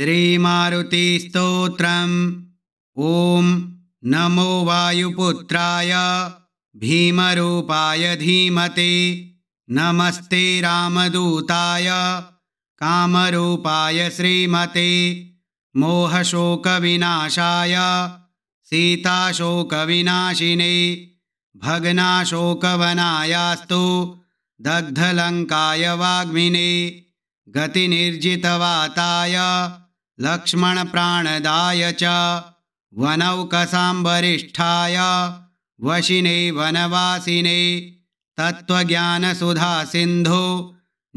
श्रीमारुतिस्तोत्रम् ॐ नमो वायुपुत्राय भीमरूपाय धीमते नमस्ते रामदूताय कामरूपाय श्रीमते मोहशोकविनाशाय सीताशोकविनाशिने भग्नाशोकवनायास्तु दग्धलङ्काय वाग्मिने गतिनिर्जितवाताय लक्ष्मणप्राणदाय च वनौकसाम्बरिष्ठाय वशिने वनवासिने तत्त्वज्ञानसुधासिन्धो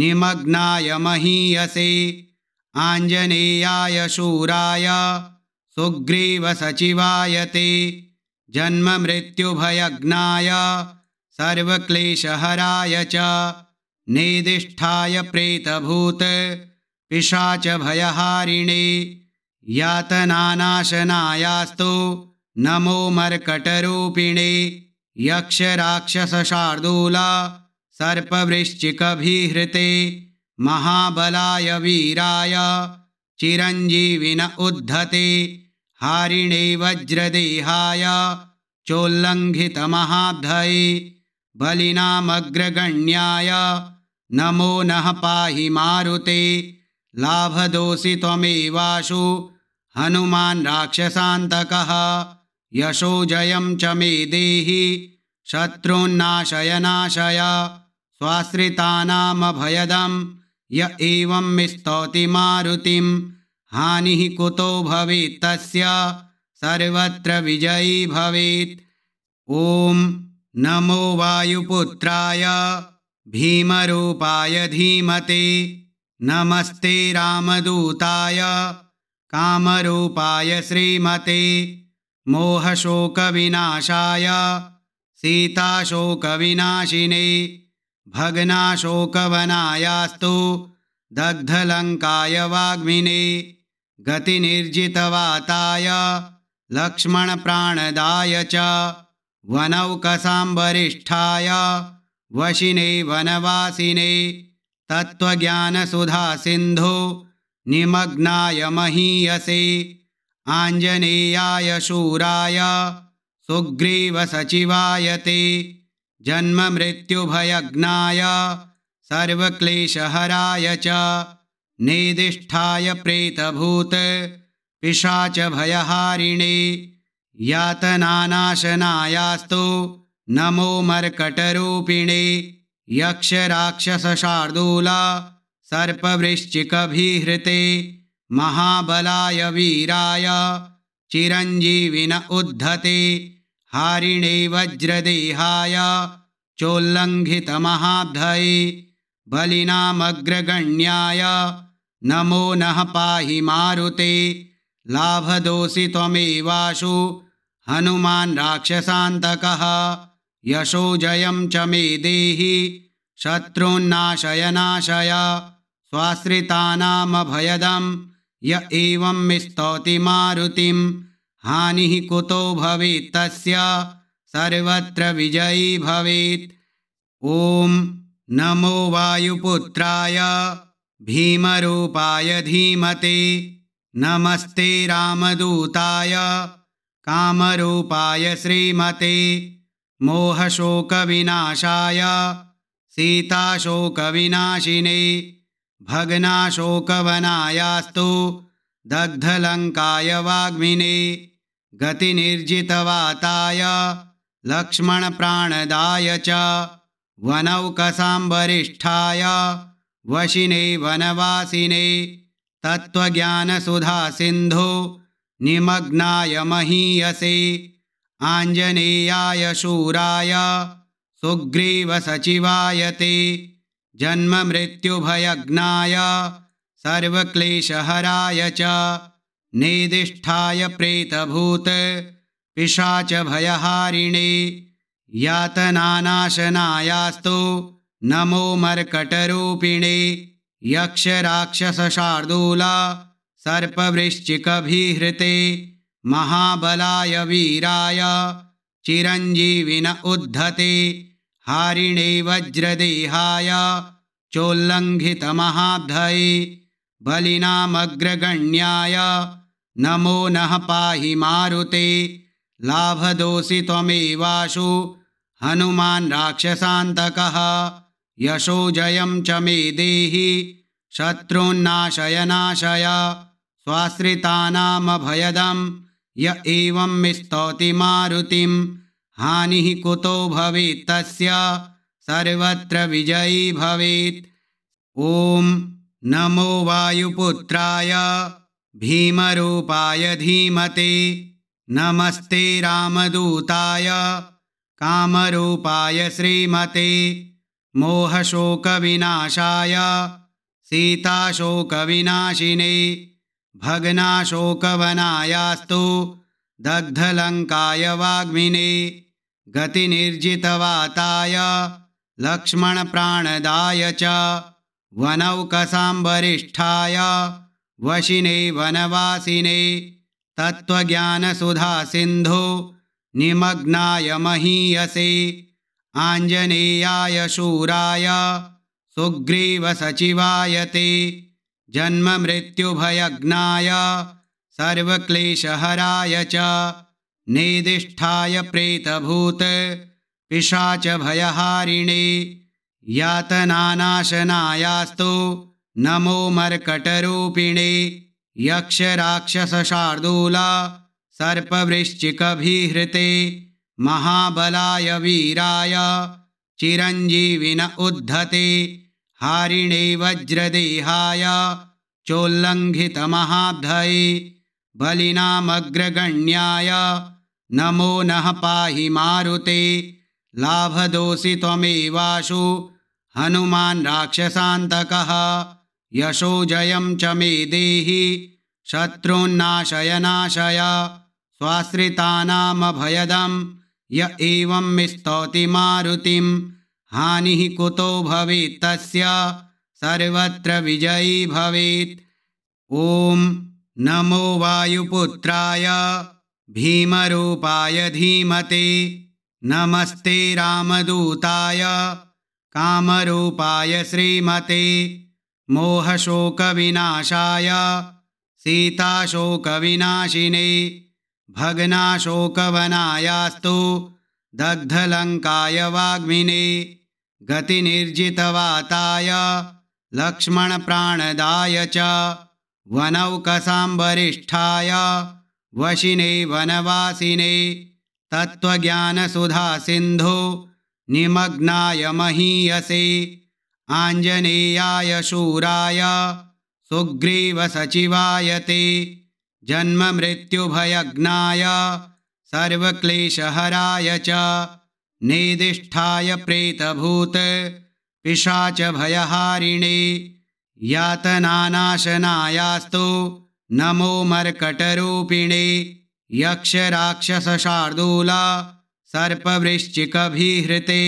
निमग्नाय महीयसे आञ्जनेयाय शूराय सुग्रीवसचिवाय ते जन्ममृत्युभयग्नाय सर्वक्लेशहराय च निर्दिष्ठाय प्रीतभूत् भयहारिणे यातनानाशनायास्तु नमो मर्कटरूपिणे यक्षराक्षसशार्दूलसर्पवृश्चिकभिहृते महाबलाय वीराय चिरञ्जीविन उद्धते हारिणे वज्रदेहाय चोल्लङ्घितमहाब्धये बलिनामग्रगण्याय नमो नः पाहि मारुते लाभदोषि त्वमेवाशु हनुमान् राक्षसान्तकः जयं च मे देहि शत्रून्नाशयनाशय स्वाश्रितानामभयदं य एवं मारुतिं हानिः कुतो तस्य सर्वत्र विजयी भवेत् ॐ नमो वायुपुत्राय भीमरूपाय धीमते नमस्ते रामदूताय कामरूपाय श्रीमते मोहशोकविनाशाय सीताशोकविनाशिने भग्नाशोकवनायास्तु दग्धलङ्काय वाग्मिने गतिनिर्जितवाताय लक्ष्मणप्राणदाय च वनौकसाम्बरिष्ठाय वशिने वनवासिने तत्त्वज्ञानसुधासिन्धो निमग्नाय महीयसे आञ्जनेयाय शूराय सुग्रीवसचिवाय ते जन्ममृत्युभयग्नाय सर्वक्लेशहराय च निर्दिष्ठाय प्रेतभूत पिशाच यातनानाशनायास्तु नमो मर्कटरूपिणे यक्षराक्षसशार्दूलसर्पवृश्चिकभीहृते महाबलाय वीराय चिरञ्जीविन उद्धते हारिणे वज्रदेहाय चोल्लङ्घितमहाब्धये बलिनामग्रगण्याय नमो नः पाहि मारुते लाभदोषि त्वमेवाशु हनुमान् राक्षसान्तकः यशोजयं च मे देहि शत्रून्नाशयनाशय स्वाश्रितानामभयदं य एवं मारुतिं हानिः कुतो तस्य सर्वत्र विजयी भवेत् ॐ नमो वायुपुत्राय भीमरूपाय धीमते नमस्ते रामदूताय कामरूपाय श्रीमते मोहशोकविनाशाय सीताशोकविनाशिने भग्नाशोकवनायास्तु दग्धलङ्काय वाग्मिने गतिनिर्जितवाताय लक्ष्मणप्राणदाय च वनौकसाम्बरिष्ठाय वशिने वनवासिने तत्त्वज्ञानसुधासिन्धो निमग्नाय महीयसे आञ्जनेयाय शूराय सुग्रीवसचिवाय ते जन्ममृत्युभयग्नाय सर्वक्लेशहराय च निदिष्ठाय प्रेतभूत पिशाच नमो मर्कटरूपिणे यक्षराक्षसशार्दूला सर्पवृश्चिकभीहृते महाबलाय वीराय चिरञ्जीविन उद्धते हारिणे वज्रदेहाय चोल्लङ्घितमहाब्धये बलिनामग्रगण्याय नमो नः पाहि मारुते लाभदोषि त्वमेवाशु हनुमान् राक्षसान्तकः यशोजयं च मे देहि शत्रून्नाशय नाशय स्वाश्रितानामभयदम् य एवं स्तौति मारुतिं हानिः कुतो तस्य सर्वत्र विजयी भवेत् ॐ नमो वायुपुत्राय भीमरूपाय धीमते नमस्ते रामदूताय कामरूपाय श्रीमते मोहशोकविनाशाय सीताशोकविनाशिने भग्नाशोकवनायास्तु दग्धलङ्काय वाग्मिने गतिनिर्जितवाताय लक्ष्मणप्राणदाय च वनौकसाम्बरिष्ठाय वशिने वनवासिने तत्त्वज्ञानसुधासिन्धो निमग्नाय महीयसे आञ्जनेयाय शूराय सुग्रीवसचिवाय ते जन्ममृत्युभयग्नाय सर्वक्लेशहराय च निदिष्ठाय प्रेतभूत पिशाच भयहारिणे नमो मर्कटरूपिणे यक्षराक्षसशार्दूला सर्पवृश्चिकभिहृते महाबलाय वीराय चिरञ्जीविन उद्धते हारिणे वज्रदेहाय चोल्लङ्घितमहाधये बलिनामग्रगण्याय नमो नः पाहि मारुते लाभदोषि त्वमेवाशु हनुमान् राक्षसान्तकः जयं च मे देहि शत्रून्नाशयनाशय स्वाश्रितानामभयदं य एवं मि स्तौति हानिः कुतो भवेत् तस्य सर्वत्र विजयी भवेत् ॐ नमो वायुपुत्राय भीमरूपाय धीमते नमस्ते रामदूताय कामरूपाय श्रीमते मोहशोकविनाशाय सीताशोकविनाशिने भग्नाशोकवनायास्तु दग्धलङ्काय वाग्मिने गतिनिर्जितवाताय लक्ष्मणप्राणदाय च वनौकसाम्बरिष्ठाय वशिने वनवासिने तत्त्वज्ञानसुधासिन्धो निमग्नाय महीयसे आञ्जनेयाय शूराय सुग्रीवसचिवाय ते जन्ममृत्युभयज्ञाय सर्वक्लेशहराय च नेदिष्ठाय प्रेतभूत पिशाच भयहारिणे यातनानाशनायास्तु नमो यक्षराक्षसशार्दूला सर्पवृश्चिकभिहृते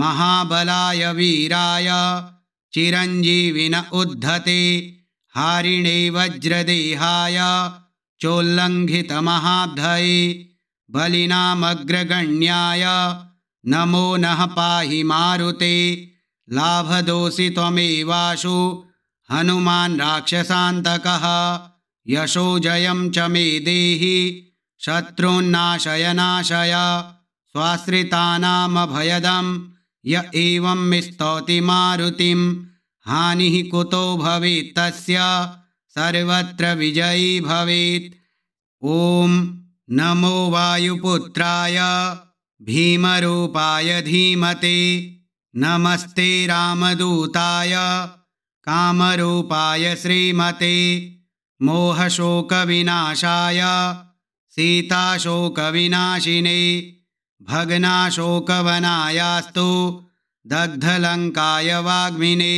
महाबलाय वीराय चिरञ्जीविन उद्धते हारिणे वज्रदेहाय चोल्लङ्घितमहाब्धये बलिनामग्रगण्याय नमो नः पाहि मारुते लाभदोषि त्वमेवाशु हनुमान् राक्षसान्तकः जयं च मे देहि शत्रून्नाशय नाशय स्वाश्रितानामभयदं य एवं मि मारुतिं हानिः कुतो तस्य सर्वत्र विजयी भवेत् ॐ नमो वायुपुत्राय भीमरूपाय धीमते नमस्ते रामदूताय कामरूपाय श्रीमते मोहशोकविनाशाय सीताशोकविनाशिने भग्नाशोकवनायास्तु दग्धलङ्काय वाग्मिने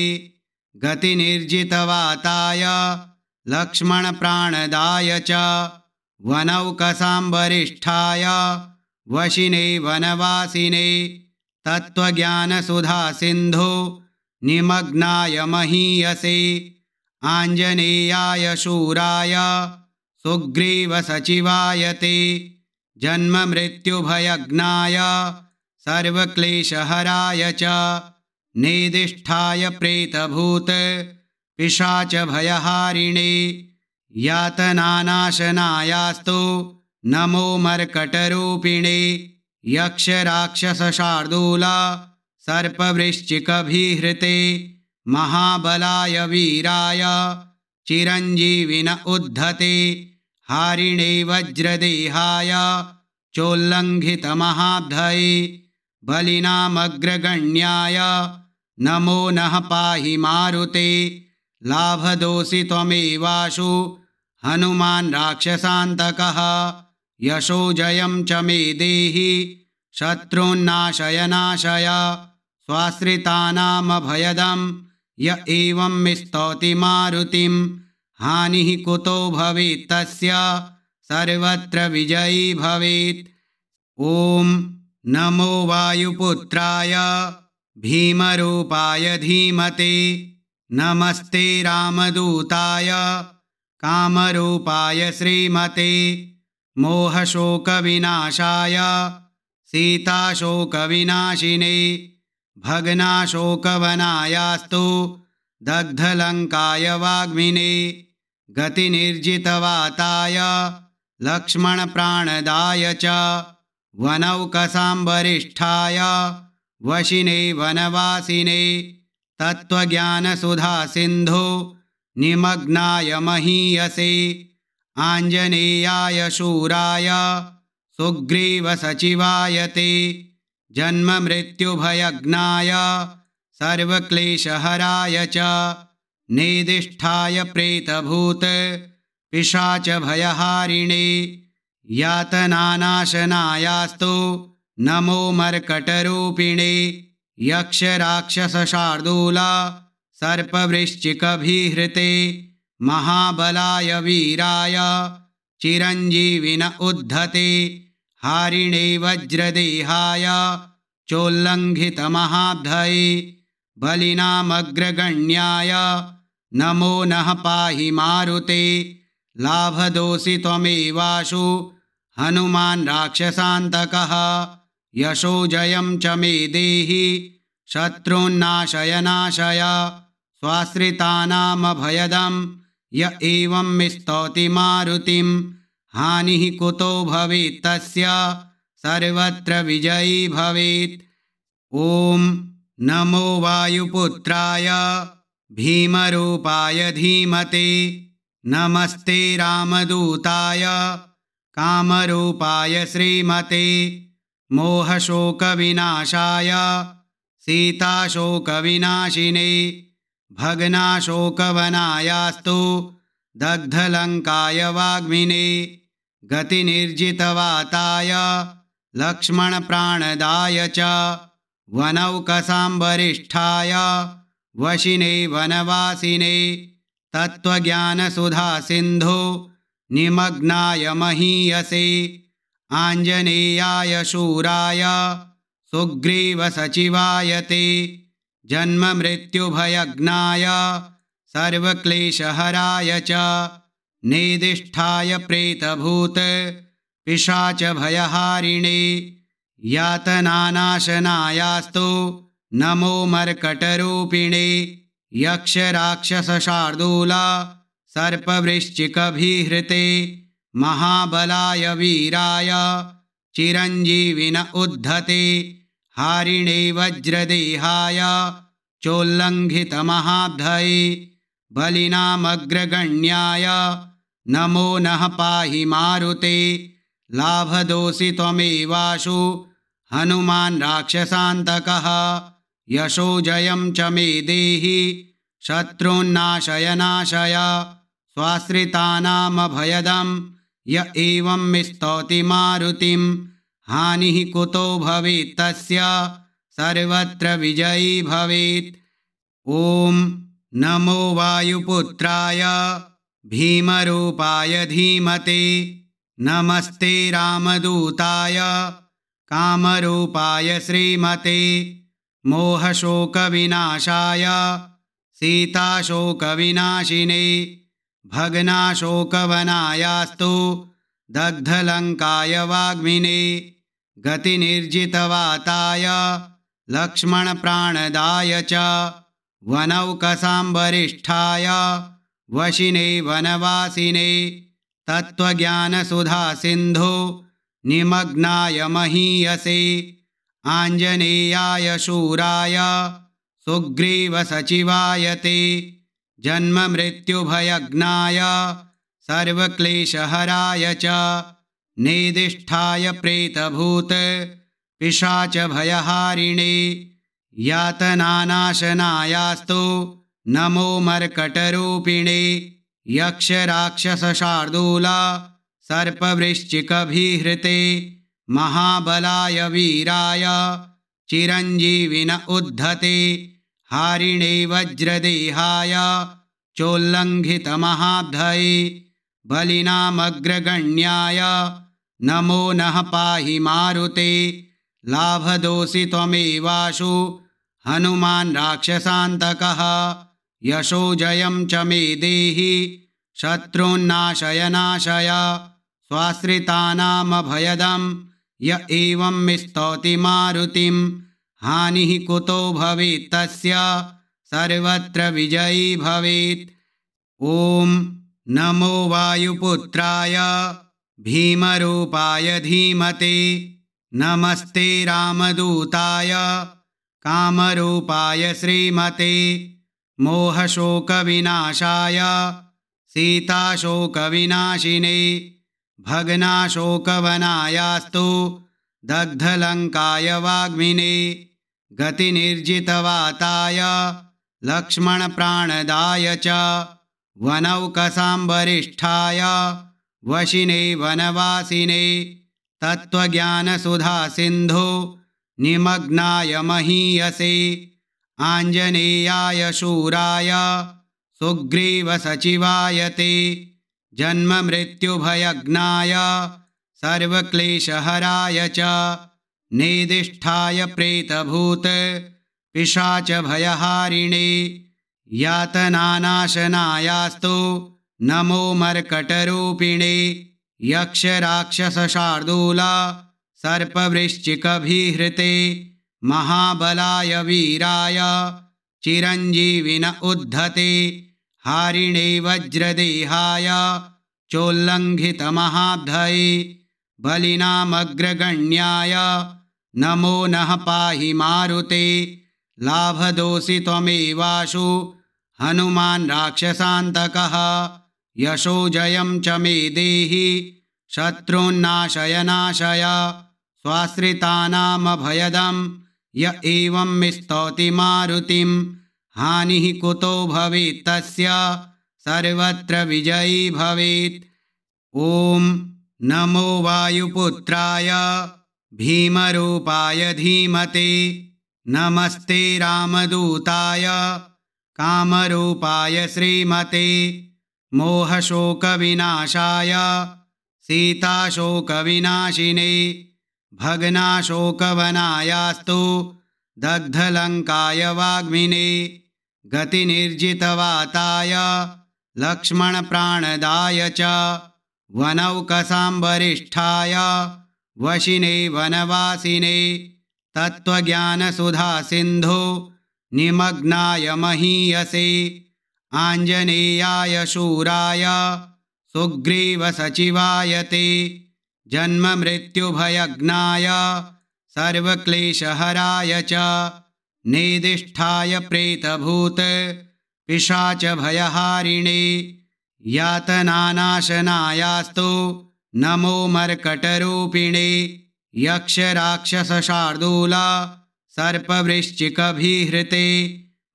गतिनिर्जितवाताय लक्ष्मणप्राणदाय च वनौकसाम्बरिष्ठाय वशिने वनवासिने तत्त्वज्ञानसुधासिन्धो निमग्नाय महीयसे आञ्जनेयाय शूराय सुग्रीवसचिवाय ते जन्ममृत्युभयग्नाय सर्वक्लेशहराय च नेदिष्ठाय प्रेतभूत् पिशाच भयहारिणे यातनानाशनायास्तु नमो यक्षराक्षसशार्दूला सर्पवृश्चिकभिहृते महाबलाय वीराय चिरञ्जीविन उद्धते हारिणे वज्रदेहाय चोल्लङ्घितमहाब्धये बलिनामग्रगण्याय नमो नः पाहि मारुते लाभदोषि त्वमेवाशु हनुमान् राक्षसान्तकः यशोजयं च मे देहि शत्रून्नाशयनाशय स्वाश्रितानामभयदं य एवं मि मारुतिम्, हानिः कुतो तस्य सर्वत्र विजयी भवेत् ॐ नमो वायुपुत्राय भीमरूपाय धीमते नमस्ते रामदूताय कामरूपाय श्रीमते मोहशोकविनाशाय सीताशोकविनाशिने भग्नाशोकवनायास्तु दग्धलङ्काय वाग्मिने गतिनिर्जितवाताय लक्ष्मणप्राणदाय च वनौकसाम्बरिष्ठाय वशिने वनवासिने तत्त्वज्ञानसुधासिन्धो निमग्नाय महीयसे आञ्जनेयाय शूराय सुग्रीवसचिवाय ते जन्ममृत्युभयग्नाय सर्वक्लेशहराय च निदिष्ठाय प्रेतभूत पिशाच भयहारिणि नमो मर्कटरूपिणे यक्षराक्षसशार्दूला सर्पवृश्चिकभिहृते महाबलाय वीराय चिरञ्जीविन उद्धते हारिणे वज्रदेहाय चोल्लङ्घितमहाब्धये बलिनामग्रगण्याय नमो नः पाहि मारुते लाभदोषि त्वमेवाशु हनुमान् राक्षसान्तकः यशोजयं च मे देहि शत्रून्नाशय नाशय स्वाश्रितानामभयदं य एवं मारुतिं हानिः कुतो तस्य सर्वत्र विजयी भवेत् ॐ नमो वायुपुत्राय भीमरूपाय धीमते नमस्ते रामदूताय कामरूपाय श्रीमते मोहशोकविनाशाय सीताशोकविनाशिने भग्नाशोकवनायास्तु दग्धलङ्काय वाग्मिने गतिनिर्जितवाताय लक्ष्मणप्राणदाय च वनौकसाम्बरिष्ठाय वशिने वनवासिने तत्त्वज्ञानसुधासिन्धो निमग्नाय महीयसे आञ्जनेयाय शूराय सुग्रीवसचिवाय ते जन्ममृत्युभयग्नाय सर्वक्लेशहराय च निर्दिष्ठाय प्रेतभूत पिशाच भयहारिणे यातनाशनायास्तु नमो मर्कटरूपिणि यक्षराक्षसशार्दूला सर्पवृश्चिकभीहृते महाबलाय वीराय चिरञ्जीविन उद्धते हारिणे वज्रदेहाया चोल्लङ्घितमहाब्धये बलिनामग्रगण्याय नमो नः पाहि मारुते लाभदोषि त्वमेवाशु हनुमान् राक्षसान्तकः यशोजयं च मे देहि शत्रून्नाशय नाशय स्वाश्रितानामभयदं य एवं मि स्तौति हानिः कुतो तस्य सर्वत्र विजयी भवेत् ॐ नमो वायुपुत्राय भीमरूपाय धीमते नमस्ते रामदूताय कामरूपाय श्रीमते मोहशोकविनाशाय सीताशोकविनाशिने भग्नाशोकवनायास्तु दग्धलङ्काय वाग्मिने गतिनिर्जितवाताय लक्ष्मणप्राणदाय च वनौकसाम्बरिष्ठाय वशिने वनवासिने तत्त्वज्ञानसुधासिन्धो निमग्नाय महीयसे आञ्जनेयाय शूराय सुग्रीवसचिवाय ते जन्ममृत्युभयग्नाय सर्वक्लेशहराय च नेदिष्ठाय प्रेतभूत पिशाच भयहारिणे यातनानाशनायास्तु नमो यक्षराक्षसशार्दूला सर्पवृश्चिकभिहृते महाबलाय वीराय चिरञ्जीविन उद्धते हारिणे वज्रदेहाय चोल्लङ्घितमहाब्धये बलिनामग्रगण्याय नमो नः पाहि मारुते लाभदोषि त्वमेवाशु हनुमान् राक्षसान्तकः यशोजयं च मे देहि शत्रून्नाशयनाशय स्वाश्रितानामभयदं य एवं मि मारुतिं हानिः कुतो तस्य सर्वत्र विजयी भवेत् ॐ नमो वायुपुत्राय भीमरूपाय धीमते नमस्ते रामदूताय कामरूपाय श्रीमते मोहशोकविनाशाय सीताशोकविनाशिने भग्नाशोकवनायास्तु दग्धलङ्काय वाग्मिने गतिनिर्जितवाताय लक्ष्मणप्राणदाय च वनौकसाम्बरिष्ठाय वशिने वनवासिने तत्त्वज्ञानसुधासिन्धो निमग्नाय महीयसे आञ्जनेयाय शूराय सुग्रीवसचिवाय ते जन्ममृत्युभयग्नाय सर्वक्लेशहराय च निर्दिष्ठाय प्रेतभूत् पिशाच भयहारिणि यातनानाशनायास्तु नमो मर्कटरूपिणे सर्पवृश्चिकभिहृते महाबलाय वीराय चिरञ्जीविन उद्धते हारिणे वज्रदेहाय चोल्लङ्घितमहाब्धये बलिनामग्रगण्याय नमो नः पाहि मारुते लाभदोषि त्वमेवाशु हनुमान् राक्षसान्तकः यशोजयं च मे देहि शत्रून्नाशयनाशय स्वाश्रितानामभयदं य एवं मारुतिं हानिः कुतो तस्य सर्वत्र विजयी भवेत् ॐ नमो वायुपुत्राय भीमरूपाय धीमते नमस्ते रामदूताय कामरूपाय श्रीमते मोहशोकविनाशाय सीताशोकविनाशिने भग्नाशोकवनायास्तु दग्धलङ्काय वाग्मिने गतिनिर्जितवाताय लक्ष्मणप्राणदाय च वनौकसाम्बरिष्ठाय वशिने वनवासिने तत्त्वज्ञानसुधासिन्धो निमग्नाय महीयसे आञ्जनेयाय शूराय सुग्रीवसचिवाय ते जन्ममृत्युभयग्नाय सर्वक्लेशहराय च निर्दिष्ठाय प्रेतभूत पिशाच नमो मर्कटरूपिणे यक्षराक्षसशार्दूला सर्पवृश्चिकभिहृते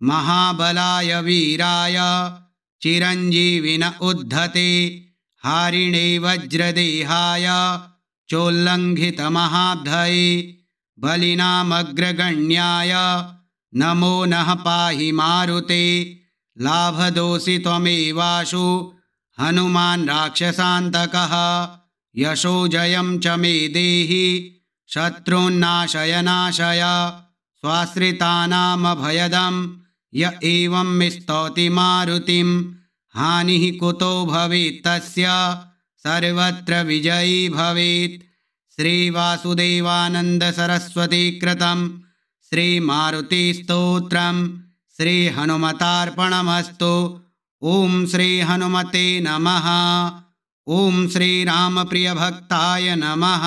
महाबलाय वीराय चिरञ्जीविन उद्धते हारिणे वज्रदेहाय चोल्लङ्घितमहाब्धये बलिनामग्रगण्याय नमो नः पाहि मारुते लाभदोषि त्वमेवाशु हनुमान् राक्षसान्तकः जयं च मे देहि शत्रून्नाशय नाशय स्वाश्रितानामभयदम् य एवं विस्तौति मारुतिं हानिः कुतो भवेत् तस्य सर्वत्र विजयी भवेत् श्रीवासुदेवानन्दसरस्वतीकृतं श्रीमारुतिस्तोत्रं श्रीहनुमतार्पणमस्तु ॐ श्री हनुमते नमः ॐ श्रीरामप्रियभक्ताय नमः